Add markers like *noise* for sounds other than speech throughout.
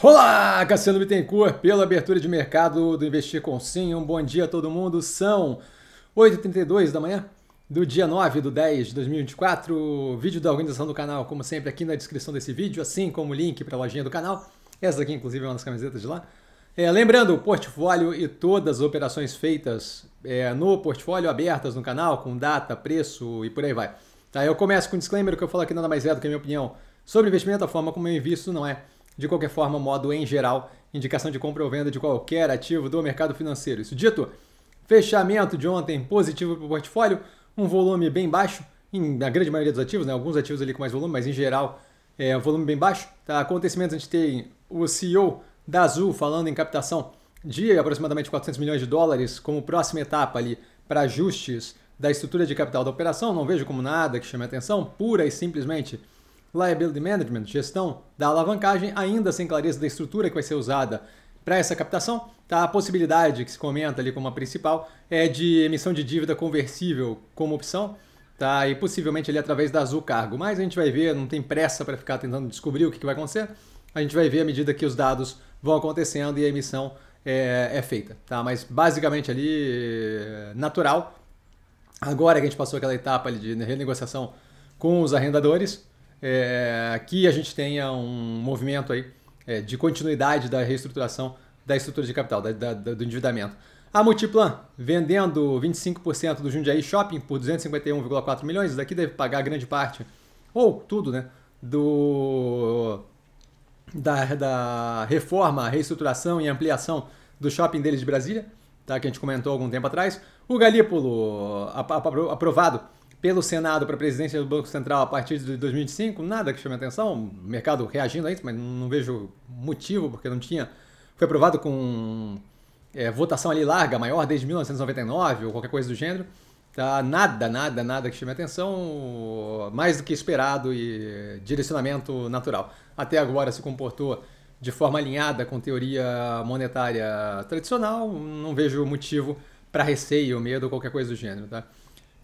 Olá, Cassiano Bittencourt, pela abertura de mercado do Investir com Sim. Um bom dia a todo mundo. São 8h32 da manhã do dia 9 do 10 de 2024. Vídeo da organização do canal, como sempre, aqui na descrição desse vídeo, assim como o link para a lojinha do canal. Essa aqui, inclusive, é uma das camisetas de lá. É, lembrando, o portfólio e todas as operações feitas é, no portfólio, abertas no canal, com data, preço e por aí vai. Tá, eu começo com um disclaimer, que eu falo aqui nada mais é do que a minha opinião sobre investimento, a forma como eu invisto não é de qualquer forma, modo em geral, indicação de compra ou venda de qualquer ativo do mercado financeiro. Isso dito, fechamento de ontem positivo para o portfólio, um volume bem baixo, na grande maioria dos ativos, né? alguns ativos ali com mais volume, mas em geral é um volume bem baixo. Tá? Acontecimentos, a gente tem o CEO da Azul falando em captação de aproximadamente 400 milhões de dólares como próxima etapa ali para ajustes da estrutura de capital da operação, não vejo como nada que chame atenção, pura e simplesmente Liability Management, gestão da alavancagem, ainda sem clareza da estrutura que vai ser usada para essa captação, tá? a possibilidade que se comenta ali como a principal é de emissão de dívida conversível como opção, tá? e possivelmente ali através da Azul Cargo. Mas a gente vai ver, não tem pressa para ficar tentando descobrir o que, que, vai acontecer, a gente vai ver à medida que os dados vão acontecendo e a emissão é, é feita. Tá? Mas basicamente ali, é, natural, agora que a gente passou aquela etapa ali de renegociação com os arrendadores, é, que a gente tenha é, um movimento aí é, de continuidade da reestruturação da estrutura de capital, da, da, do endividamento. A Multiplan vendendo 25% do Jundiaí Shopping por 251,4 milhões, daqui deve pagar grande parte, ou tudo, né? Do, da, da reforma, reestruturação e ampliação do shopping deles de Brasília, tá? que a gente comentou algum tempo atrás. O Galípolo aprovado pelo Senado para a presidência do Banco Central a partir de 2005, nada que chame atenção, o mercado reagindo a isso, mas não vejo motivo, porque não tinha. Foi aprovado com é, votação ali larga, maior desde 1999 ou qualquer coisa do gênero. Tá, nada, nada, nada que chame atenção, mais do que esperado e direcionamento natural. Até agora se comportou de forma alinhada com teoria monetária tradicional, não vejo motivo para receio, medo ou qualquer coisa do gênero. Tá?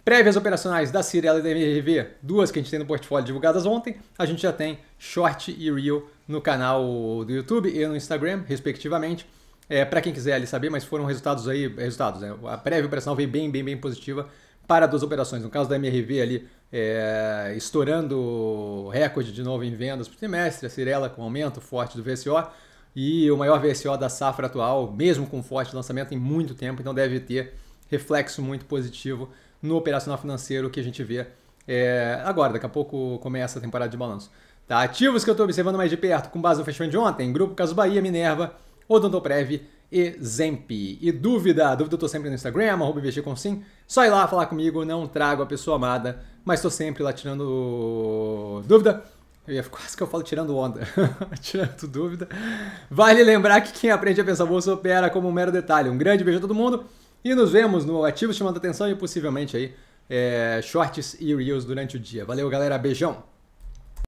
Prévias operacionais da Cirela e da MRV, duas que a gente tem no portfólio divulgadas ontem, a gente já tem short e real no canal do YouTube e no Instagram, respectivamente. É, para quem quiser ali saber, mas foram resultados aí, resultados, né? A prévia operacional veio bem, bem, bem positiva para duas operações. No caso da MRV ali, é, estourando recorde de novo em vendas por trimestre, a Cirela com aumento forte do VSO e o maior VSO da safra atual, mesmo com forte lançamento em muito tempo, então deve ter reflexo muito positivo no operacional financeiro que a gente vê é, agora. Daqui a pouco começa a temporada de balanço. Tá? Ativos que eu estou observando mais de perto, com base no fechamento de ontem, Grupo Caso Bahia, Minerva, Odontoprev e Zemp. E dúvida? Dúvida eu estou sempre no Instagram, arroba investir com sim. Só ir lá falar comigo, não trago a pessoa amada, mas estou sempre lá tirando dúvida. Eu ia quase que eu falo tirando onda, *laughs* tirando dúvida. Vale lembrar que quem aprende a pensar bolsa opera como um mero detalhe. Um grande beijo a todo mundo. E nos vemos no Ativo Chamando Atenção e possivelmente aí é, shorts e reels durante o dia. Valeu, galera. Beijão!